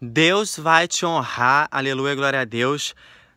Deus vai te honrar, aleluia, glória a Deus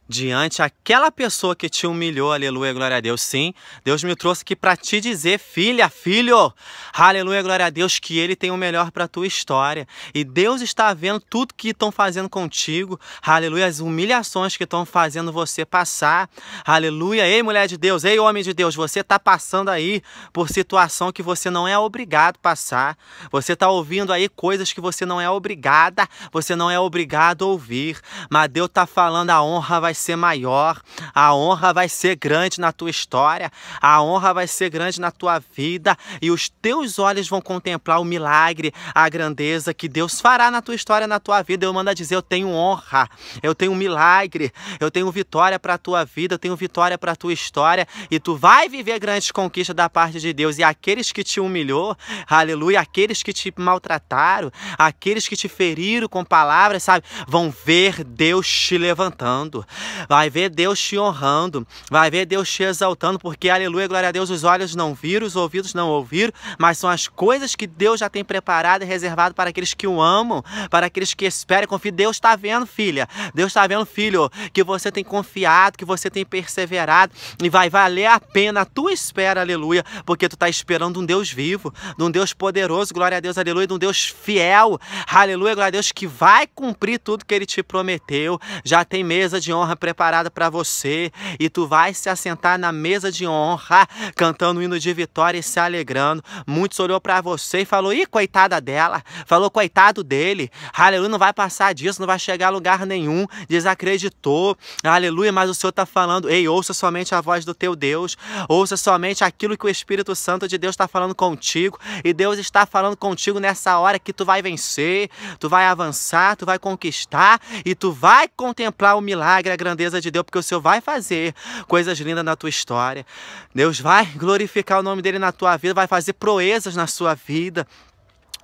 diante aquela pessoa que te humilhou, aleluia, glória a Deus. Sim, Deus me trouxe aqui para te dizer, filha, filho, aleluia, glória a Deus, que Ele tem o melhor para a tua história. E Deus está vendo tudo que estão fazendo contigo, aleluia, as humilhações que estão fazendo você passar, aleluia. Ei, mulher de Deus, ei, homem de Deus, você está passando aí por situação que você não é obrigado a passar, você está ouvindo aí coisas que você não é obrigada, você não é obrigado a ouvir, mas Deus está falando, a honra vai ser maior, a honra vai ser grande na tua história, a honra vai ser grande na tua vida e os teus olhos vão contemplar o milagre, a grandeza que Deus fará na tua história, na tua vida. Eu mando a dizer: eu tenho honra, eu tenho um milagre, eu tenho vitória para a tua vida, eu tenho vitória para a tua história e tu vai viver grandes conquistas da parte de Deus. E aqueles que te humilhou, aleluia, aqueles que te maltrataram, aqueles que te feriram com palavras, sabe, vão ver Deus te levantando vai ver Deus te honrando, vai ver Deus te exaltando, porque aleluia, glória a Deus, os olhos não viram, os ouvidos não ouviram, mas são as coisas que Deus já tem preparado e reservado para aqueles que o amam, para aqueles que esperam e confiam. Deus está vendo, filha, Deus está vendo, filho, que você tem confiado, que você tem perseverado e vai valer a pena a tua espera, aleluia, porque tu está esperando um Deus vivo, de um Deus poderoso, glória a Deus, aleluia, de um Deus fiel, aleluia, glória a Deus, que vai cumprir tudo que ele te prometeu, já tem mesa de honra preparada para você e tu vai se assentar na mesa de honra, cantando o hino de vitória e se alegrando. Muitos olhou para você e falou: "Ih, coitada dela". Falou: "Coitado dele". Aleluia, não vai passar disso, não vai chegar a lugar nenhum. Desacreditou. Aleluia, mas o Senhor está falando: "Ei, ouça somente a voz do teu Deus. Ouça somente aquilo que o Espírito Santo de Deus está falando contigo". E Deus está falando contigo nessa hora que tu vai vencer, tu vai avançar, tu vai conquistar e tu vai contemplar o milagre, a grandeza de Deus, porque o Senhor vai fazer coisas lindas na tua história. Deus vai glorificar o nome dele na tua vida, vai fazer proezas na sua vida.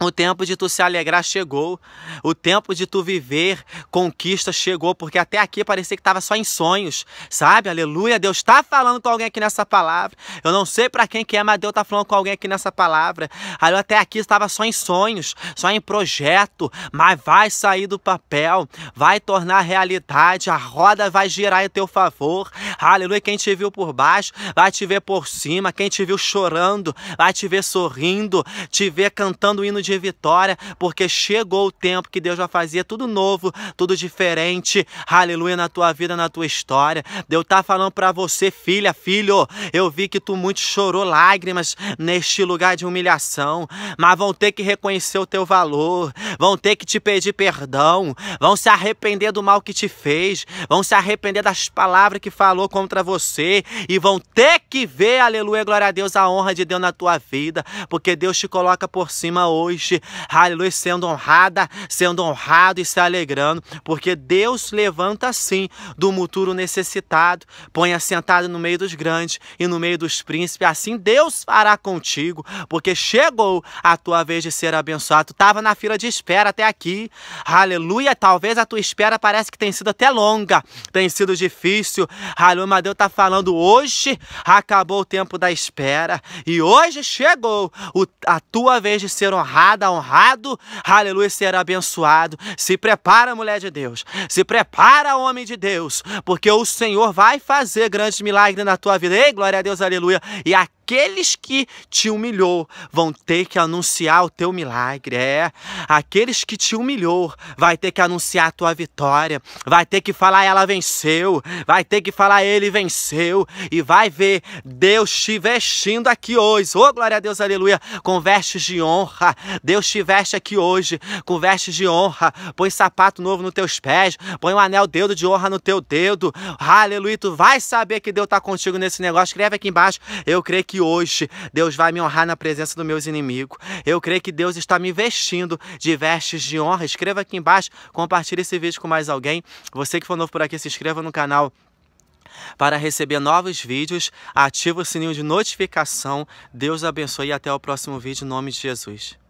O tempo de tu se alegrar chegou, o tempo de tu viver conquista chegou, porque até aqui parecia que estava só em sonhos, sabe? Aleluia, Deus está falando com alguém aqui nessa palavra. Eu não sei para quem que é, mas Deus está falando com alguém aqui nessa palavra. Aí até aqui estava só em sonhos, só em projeto, mas vai sair do papel, vai tornar realidade, a roda vai girar em teu favor. Aleluia, quem te viu por baixo vai te ver por cima, quem te viu chorando vai te ver sorrindo, te ver cantando o hino de de vitória, porque chegou o tempo que Deus vai fazer tudo novo, tudo diferente. Aleluia na tua vida, na tua história. Deus tá falando para você, filha, filho, eu vi que tu muito chorou lágrimas neste lugar de humilhação, mas vão ter que reconhecer o teu valor, vão ter que te pedir perdão, vão se arrepender do mal que te fez, vão se arrepender das palavras que falou contra você e vão ter que ver, aleluia, glória a Deus, a honra de Deus na tua vida, porque Deus te coloca por cima hoje aleluia, sendo honrada, sendo honrado e se alegrando, porque Deus levanta assim do muturo necessitado, põe assentado no meio dos grandes e no meio dos príncipes, assim Deus fará contigo, porque chegou a tua vez de ser abençoado. Tu estava na fila de espera até aqui, aleluia. Talvez a tua espera parece que tem sido até longa, tem sido difícil, aleluia, mas Deus está falando hoje, acabou o tempo da espera e hoje chegou a tua vez de ser honrado honrada, honrado, aleluia, será abençoado. Se prepara, mulher de Deus. Se prepara, homem de Deus, porque o Senhor vai fazer grandes milagres na tua vida. Ei, glória a Deus, aleluia. E aqui aqueles que te humilhou vão ter que anunciar o teu milagre. É, aqueles que te humilhou vai ter que anunciar a tua vitória, vai ter que falar ela venceu, vai ter que falar ele venceu e vai ver Deus te vestindo aqui hoje. Oh, glória a Deus, aleluia, com vestes de honra. Deus te veste aqui hoje com vestes de honra. Põe sapato novo nos teus pés, põe um anel dedo de honra no teu dedo. Aleluia, tu vai saber que Deus está contigo nesse negócio. Escreve aqui embaixo. Eu creio que hoje Deus vai me honrar na presença dos meus inimigos. Eu creio que Deus está me vestindo de vestes de honra. Escreva aqui embaixo, compartilhe esse vídeo com mais alguém. Você que for novo por aqui, se inscreva no canal para receber novos vídeos, ativa o sininho de notificação. Deus abençoe e até o próximo vídeo em nome de Jesus.